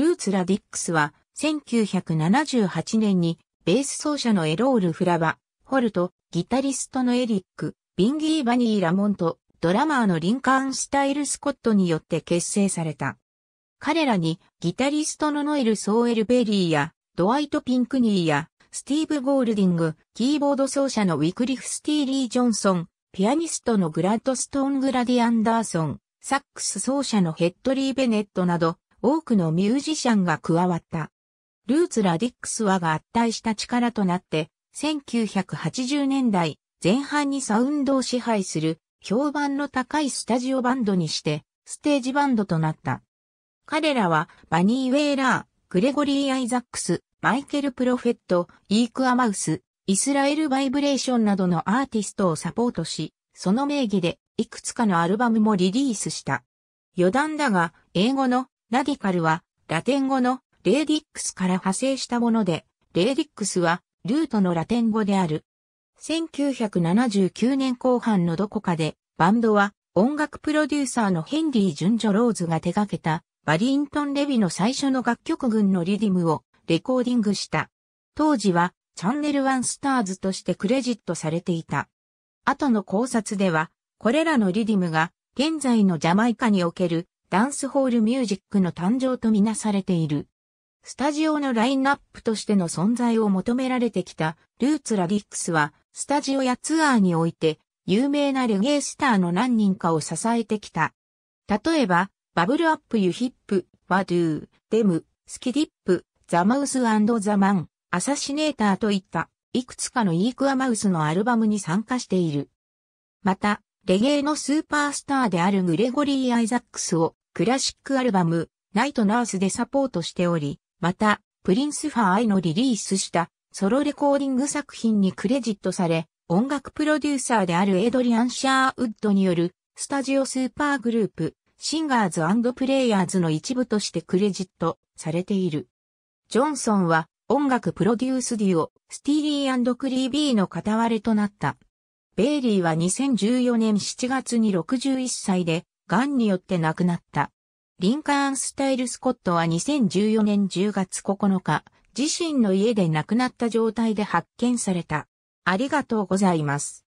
ルーツ・ラディックスは、1978年に、ベース奏者のエロール・フラバ、ホルト、ギタリストのエリック、ビンギー・バニー・ラモント、ドラマーのリンカーン・スタイル・スコットによって結成された。彼らにギタリストのノエル・ソーエル・ベリーやドワイト・ピンクニーやスティーブ・ゴールディング、キーボード奏者のウィクリフ・スティーリー・ジョンソン、ピアニストのグラッドストーン・グラディ・アンダーソン、サックス奏者のヘッドリー・ベネットなど多くのミュージシャンが加わった。ルーツ・ラディックスはが合体した力となって、1980年代前半にサウンドを支配する評判の高いスタジオバンドにして、ステージバンドとなった。彼らはバニー・ウェイラー、グレゴリー・アイザックス、マイケル・プロフェット、イーク・アマウス、イスラエル・バイブレーションなどのアーティストをサポートし、その名義でいくつかのアルバムもリリースした。余談だが、英語のラディカルは、ラテン語のレーディックスから派生したもので、レーディックスは、ルートのラテン語である。1979年後半のどこかで、バンドは、音楽プロデューサーのヘンリー・ジュンジョ・ローズが手掛けた、バリントン・レビの最初の楽曲群のリディムをレコーディングした。当時は、チャンネルワンスターズとしてクレジットされていた。後の考察では、これらのリディムが、現在のジャマイカにおけるダンスホールミュージックの誕生とみなされている。スタジオのラインナップとしての存在を求められてきたルーツラディックスは、スタジオやツアーにおいて、有名なレゲエスターの何人かを支えてきた。例えば、バブルアップユヒップ、ワドゥー、デム、スキディップ、ザマウスアンド・ザマン、アサシネーターといった、いくつかのイークアマウスのアルバムに参加している。また、レゲエのスーパースターであるグレゴリー・アイザックスをクラシックアルバム、ナイトナースでサポートしており、また、プリンスファーイのリリースしたソロレコーディング作品にクレジットされ、音楽プロデューサーであるエドリアン・シャーウッドによるスタジオスーパーグループ、シンガーズプレイヤーズの一部としてクレジットされている。ジョンソンは音楽プロデュースデュオ、スティーリークリービーの片割れとなった。ベイリーは2014年7月に61歳で癌によって亡くなった。リンカーン・スタイル・スコットは2014年10月9日、自身の家で亡くなった状態で発見された。ありがとうございます。